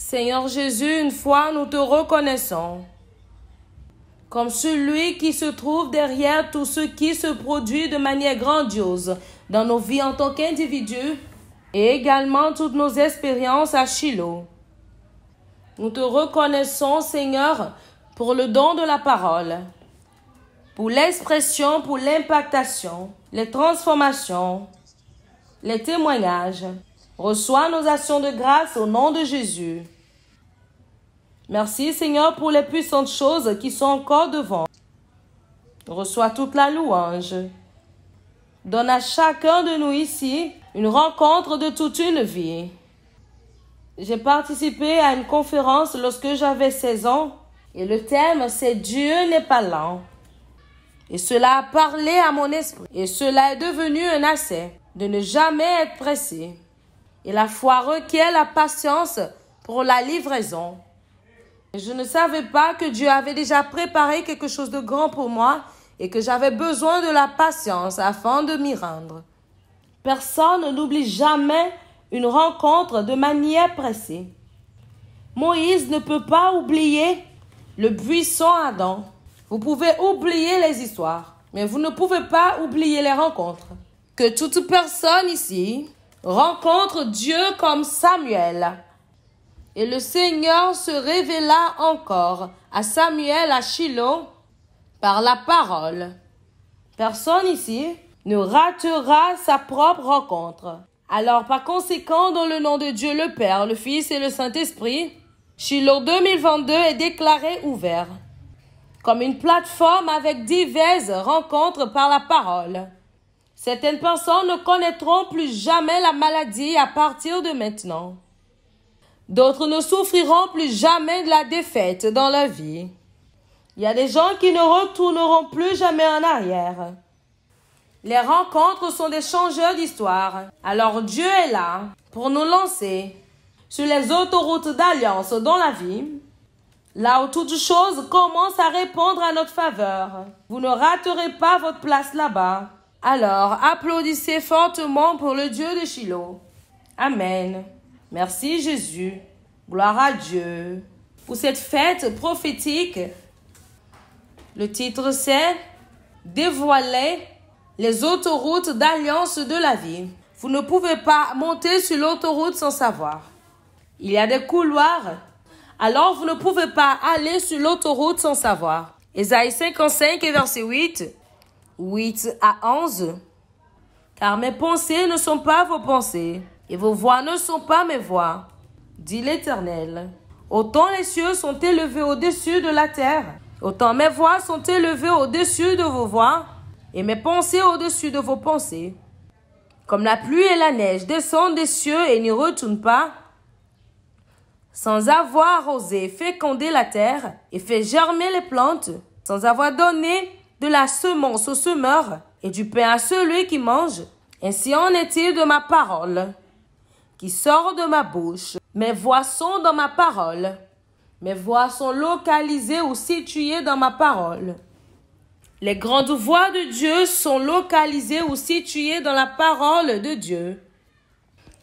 Seigneur Jésus, une fois nous te reconnaissons comme celui qui se trouve derrière tout ce qui se produit de manière grandiose dans nos vies en tant qu'individus et également toutes nos expériences à Shiloh. Nous te reconnaissons, Seigneur, pour le don de la parole, pour l'expression, pour l'impactation, les transformations, les témoignages. Reçois nos actions de grâce au nom de Jésus. Merci Seigneur pour les puissantes choses qui sont encore devant. Reçois toute la louange. Donne à chacun de nous ici une rencontre de toute une vie. J'ai participé à une conférence lorsque j'avais 16 ans et le thème c'est Dieu n'est pas lent. Et cela a parlé à mon esprit et cela est devenu un assez de ne jamais être pressé et la foi requiert la patience pour la livraison. Je ne savais pas que Dieu avait déjà préparé quelque chose de grand pour moi et que j'avais besoin de la patience afin de m'y rendre. Personne n'oublie jamais une rencontre de manière pressée. Moïse ne peut pas oublier le buisson Adam. Vous pouvez oublier les histoires, mais vous ne pouvez pas oublier les rencontres. Que toute personne ici rencontre Dieu comme Samuel. Et le Seigneur se révéla encore à Samuel à Shiloh par la parole. Personne ici ne ratera sa propre rencontre. Alors par conséquent, dans le nom de Dieu le Père, le Fils et le Saint-Esprit, Shiloh 2022 est déclaré ouvert comme une plateforme avec diverses rencontres par la parole. Certaines personnes ne connaîtront plus jamais la maladie à partir de maintenant. D'autres ne souffriront plus jamais de la défaite dans la vie. Il y a des gens qui ne retourneront plus jamais en arrière. Les rencontres sont des changeurs d'histoire. Alors Dieu est là pour nous lancer sur les autoroutes d'alliance dans la vie, là où toutes choses commencent à répondre à notre faveur. Vous ne raterez pas votre place là-bas. Alors, applaudissez fortement pour le Dieu de Shiloh. Amen. Merci Jésus. Gloire à Dieu. Pour cette fête prophétique, le titre c'est Dévoiler les autoroutes d'alliance de la vie. Vous ne pouvez pas monter sur l'autoroute sans savoir. Il y a des couloirs. Alors vous ne pouvez pas aller sur l'autoroute sans savoir. Ésaïe 55 verset 8. 8 à 11. Car mes pensées ne sont pas vos pensées, et vos voix ne sont pas mes voix, dit l'Éternel. Autant les cieux sont élevés au-dessus de la terre, autant mes voix sont élevées au-dessus de vos voix, et mes pensées au-dessus de vos pensées. Comme la pluie et la neige descendent des cieux et n'y retournent pas, sans avoir osé féconder la terre et fait germer les plantes, sans avoir donné de la semence au semeur et du pain à celui qui mange. Ainsi en est-il de ma parole qui sort de ma bouche. Mes voix sont dans ma parole. Mes voix sont localisées ou situées dans ma parole. Les grandes voix de Dieu sont localisées ou situées dans la parole de Dieu.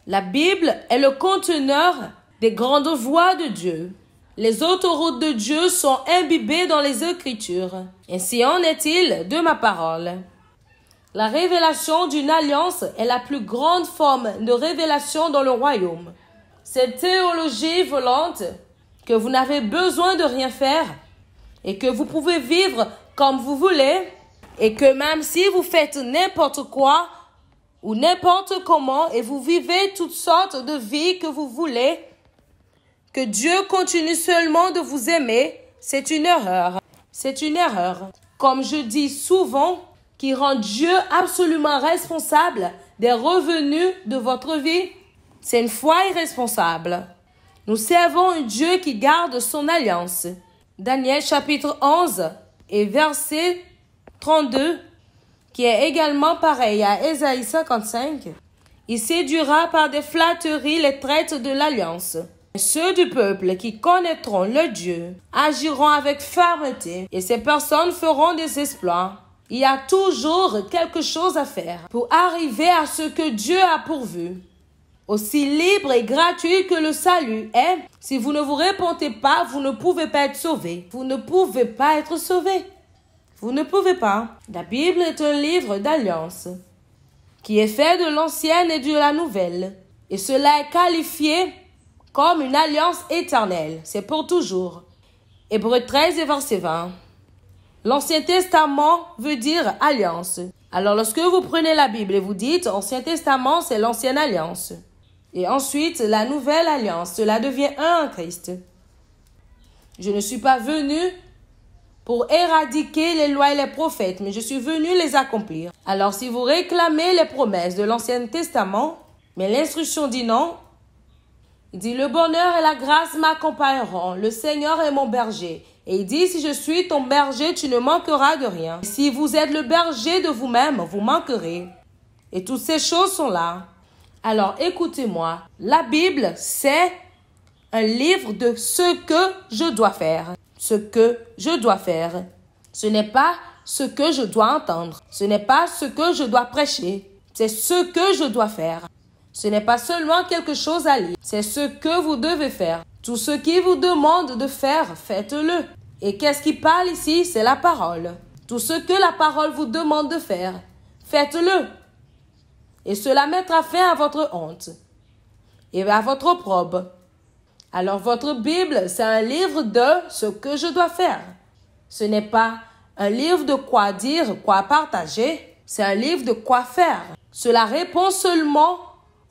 La Bible est le conteneur des grandes voix de Dieu. Les autoroutes de Dieu sont imbibées dans les Écritures. Ainsi en est-il de ma parole. La révélation d'une alliance est la plus grande forme de révélation dans le royaume. Cette théologie volante que vous n'avez besoin de rien faire et que vous pouvez vivre comme vous voulez et que même si vous faites n'importe quoi ou n'importe comment et vous vivez toutes sortes de vies que vous voulez, que Dieu continue seulement de vous aimer, c'est une erreur. C'est une erreur. Comme je dis souvent, qui rend Dieu absolument responsable des revenus de votre vie, c'est une foi irresponsable. Nous servons un Dieu qui garde son alliance. Daniel chapitre 11 et verset 32, qui est également pareil à Esaïe 55. Il séduira par des flatteries les traites de l'alliance. Ceux du peuple qui connaîtront le Dieu agiront avec fermeté et ces personnes feront des exploits. Il y a toujours quelque chose à faire pour arriver à ce que Dieu a pourvu. Aussi libre et gratuit que le salut est, si vous ne vous répondez pas, vous ne pouvez pas être sauvé. Vous ne pouvez pas être sauvé. Vous ne pouvez pas. La Bible est un livre d'alliance qui est fait de l'ancienne et de la nouvelle. Et cela est qualifié comme une alliance éternelle, c'est pour toujours. Hébreu 13 et verset 20. L'Ancien Testament veut dire alliance. Alors lorsque vous prenez la Bible et vous dites Ancien Testament, c'est l'ancienne alliance. Et ensuite, la nouvelle alliance, cela devient un en Christ. Je ne suis pas venu pour éradiquer les lois et les prophètes, mais je suis venu les accomplir. Alors si vous réclamez les promesses de l'Ancien Testament, mais l'instruction dit non, il dit, le bonheur et la grâce m'accompagneront, le Seigneur est mon berger. Et il dit, si je suis ton berger, tu ne manqueras de rien. Si vous êtes le berger de vous-même, vous manquerez. Et toutes ces choses sont là. Alors écoutez-moi, la Bible, c'est un livre de ce que je dois faire. Ce que je dois faire. Ce n'est pas ce que je dois entendre. Ce n'est pas ce que je dois prêcher. C'est ce que je dois faire. Ce n'est pas seulement quelque chose à lire, c'est ce que vous devez faire. Tout ce qui vous demande de faire, faites-le. Et qu'est-ce qui parle ici C'est la parole. Tout ce que la parole vous demande de faire, faites-le. Et cela mettra fin à votre honte et à votre probe. Alors votre Bible, c'est un livre de ce que je dois faire. Ce n'est pas un livre de quoi dire, quoi partager, c'est un livre de quoi faire. Cela répond seulement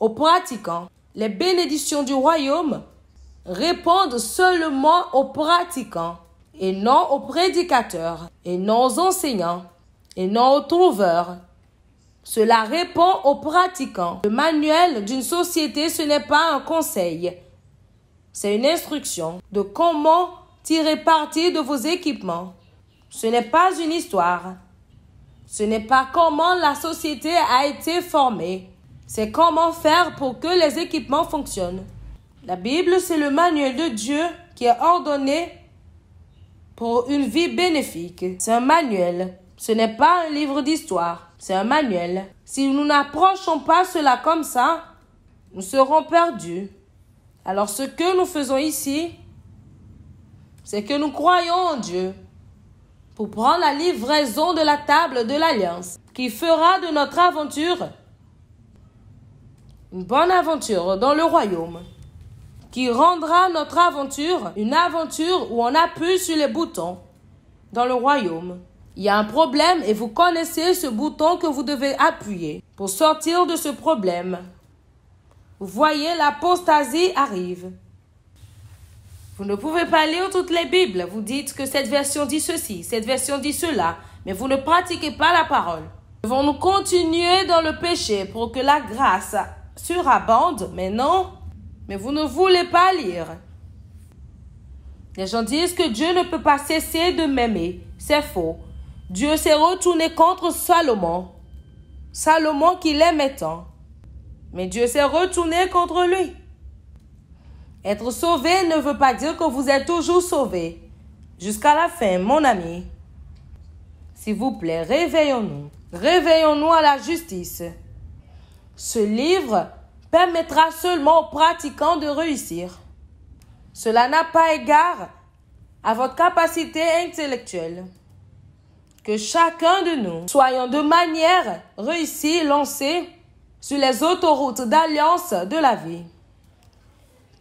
aux pratiquants, les bénédictions du royaume répondent seulement aux pratiquants et non aux prédicateurs et non aux enseignants et non aux trouveurs. Cela répond aux pratiquants. Le manuel d'une société, ce n'est pas un conseil. C'est une instruction de comment tirer parti de vos équipements. Ce n'est pas une histoire. Ce n'est pas comment la société a été formée c'est comment faire pour que les équipements fonctionnent. La Bible, c'est le manuel de Dieu qui est ordonné pour une vie bénéfique. C'est un manuel. Ce n'est pas un livre d'histoire. C'est un manuel. Si nous n'approchons pas cela comme ça, nous serons perdus. Alors ce que nous faisons ici, c'est que nous croyons en Dieu pour prendre la livraison de la table de l'alliance qui fera de notre aventure une bonne aventure dans le royaume qui rendra notre aventure une aventure où on appuie sur les boutons dans le royaume. Il y a un problème et vous connaissez ce bouton que vous devez appuyer pour sortir de ce problème. Vous voyez, l'apostasie arrive. Vous ne pouvez pas lire toutes les Bibles. Vous dites que cette version dit ceci, cette version dit cela, mais vous ne pratiquez pas la parole. devons nous continuer dans le péché pour que la grâce sur bande, mais non, mais vous ne voulez pas lire. Les gens disent que Dieu ne peut pas cesser de m'aimer. C'est faux. Dieu s'est retourné contre Salomon. Salomon qui l'aimait tant. Mais Dieu s'est retourné contre lui. Être sauvé ne veut pas dire que vous êtes toujours sauvé. Jusqu'à la fin, mon ami. S'il vous plaît, réveillons-nous. Réveillons-nous à la justice. Ce livre permettra seulement aux pratiquants de réussir. Cela n'a pas égard à votre capacité intellectuelle. Que chacun de nous soyons de manière réussie lancés sur les autoroutes d'alliance de la vie.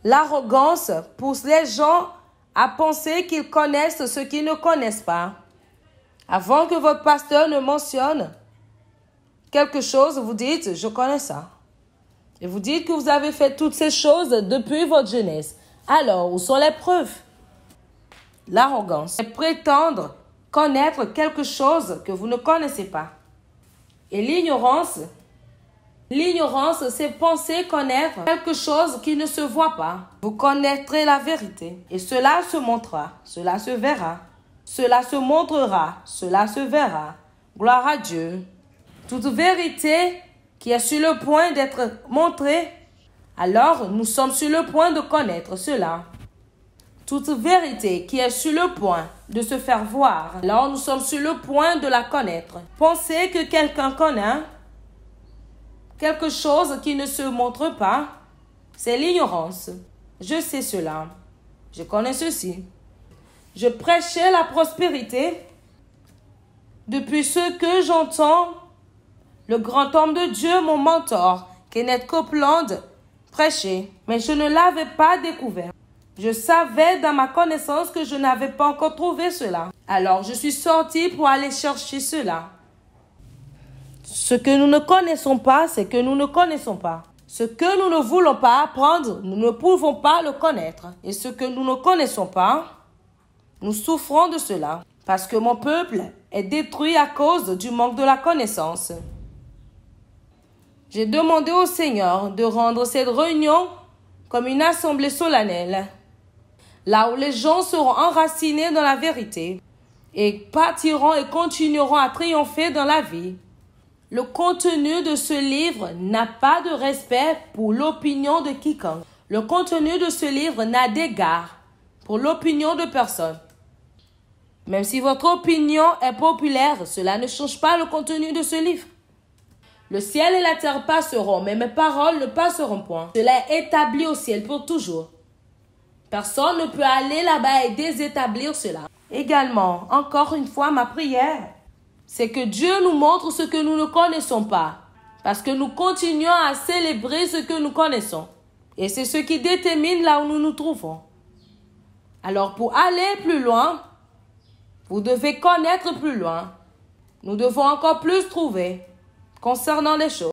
L'arrogance pousse les gens à penser qu'ils connaissent ce qu'ils ne connaissent pas. Avant que votre pasteur ne mentionne quelque chose, vous dites, je connais ça. Et vous dites que vous avez fait toutes ces choses depuis votre jeunesse. Alors, où sont les preuves L'arrogance. C'est prétendre connaître quelque chose que vous ne connaissez pas. Et l'ignorance. L'ignorance, c'est penser connaître quelque chose qui ne se voit pas. Vous connaîtrez la vérité. Et cela se montrera, cela se verra, cela se montrera, cela se verra. Gloire à Dieu toute vérité qui est sur le point d'être montrée, alors nous sommes sur le point de connaître cela. Toute vérité qui est sur le point de se faire voir, alors nous sommes sur le point de la connaître. Penser que quelqu'un connaît quelque chose qui ne se montre pas, c'est l'ignorance. Je sais cela. Je connais ceci. Je prêchais la prospérité depuis ce que j'entends le grand homme de Dieu, mon mentor, Kenneth Copeland, prêchait, mais je ne l'avais pas découvert. Je savais dans ma connaissance que je n'avais pas encore trouvé cela. Alors je suis sorti pour aller chercher cela. Ce que nous ne connaissons pas, c'est que nous ne connaissons pas. Ce que nous ne voulons pas apprendre, nous ne pouvons pas le connaître. Et ce que nous ne connaissons pas, nous souffrons de cela. Parce que mon peuple est détruit à cause du manque de la connaissance. J'ai demandé au Seigneur de rendre cette réunion comme une assemblée solennelle, là où les gens seront enracinés dans la vérité et partiront et continueront à triompher dans la vie. Le contenu de ce livre n'a pas de respect pour l'opinion de quiconque. Le contenu de ce livre n'a d'égard pour l'opinion de personne. Même si votre opinion est populaire, cela ne change pas le contenu de ce livre. Le ciel et la terre passeront, mais mes paroles ne passeront point. Cela est établi au ciel pour toujours. Personne ne peut aller là-bas et désétablir cela. Également, encore une fois, ma prière, c'est que Dieu nous montre ce que nous ne connaissons pas, parce que nous continuons à célébrer ce que nous connaissons. Et c'est ce qui détermine là où nous nous trouvons. Alors pour aller plus loin, vous devez connaître plus loin. Nous devons encore plus trouver concernant les choses